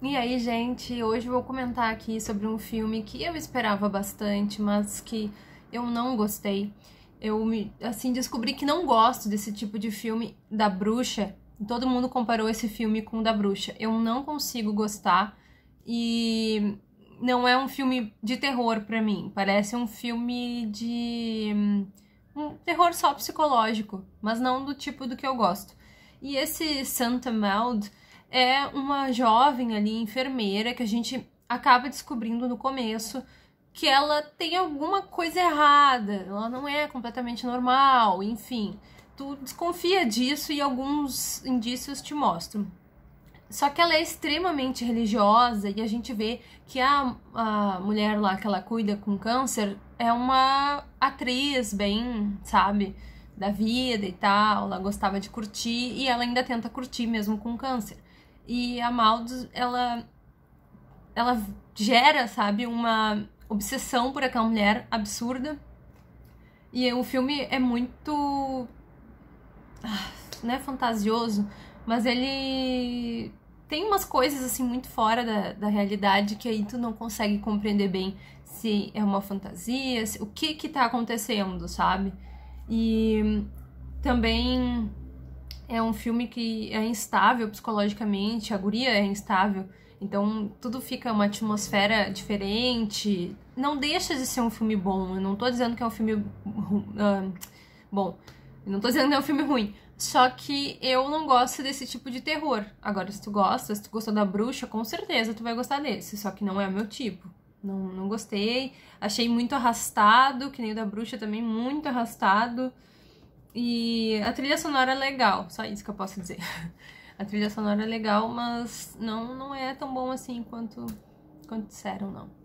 E aí, gente, hoje vou comentar aqui sobre um filme que eu esperava bastante, mas que eu não gostei. Eu me, assim, descobri que não gosto desse tipo de filme da bruxa. Todo mundo comparou esse filme com o da bruxa. Eu não consigo gostar e não é um filme de terror para mim. Parece um filme de hum, um terror só psicológico, mas não do tipo do que eu gosto. E esse Santa Maud, é uma jovem ali, enfermeira, que a gente acaba descobrindo no começo que ela tem alguma coisa errada, ela não é completamente normal, enfim. Tu desconfia disso e alguns indícios te mostram. Só que ela é extremamente religiosa e a gente vê que a, a mulher lá que ela cuida com câncer é uma atriz bem, sabe, da vida e tal. Ela gostava de curtir e ela ainda tenta curtir mesmo com câncer. E a Maldus, ela, ela gera, sabe, uma obsessão por aquela mulher absurda. E o filme é muito. Ah, não é fantasioso, mas ele tem umas coisas assim muito fora da, da realidade que aí tu não consegue compreender bem se é uma fantasia, se, o que que tá acontecendo, sabe? E também é um filme que é instável psicologicamente, a guria é instável. Então, tudo fica uma atmosfera diferente. Não deixa de ser um filme bom. Eu não tô dizendo que é um filme uh, bom. Eu não tô dizendo que é um filme ruim. Só que eu não gosto desse tipo de terror. Agora, se tu gosta, se tu gostou da bruxa, com certeza tu vai gostar desse. Só que não é o meu tipo. Não, não gostei. Achei muito arrastado, que nem o da bruxa também, muito arrastado. E a trilha sonora é legal, só isso que eu posso dizer. A trilha sonora é legal, mas não, não é tão bom assim quanto, quanto disseram, não.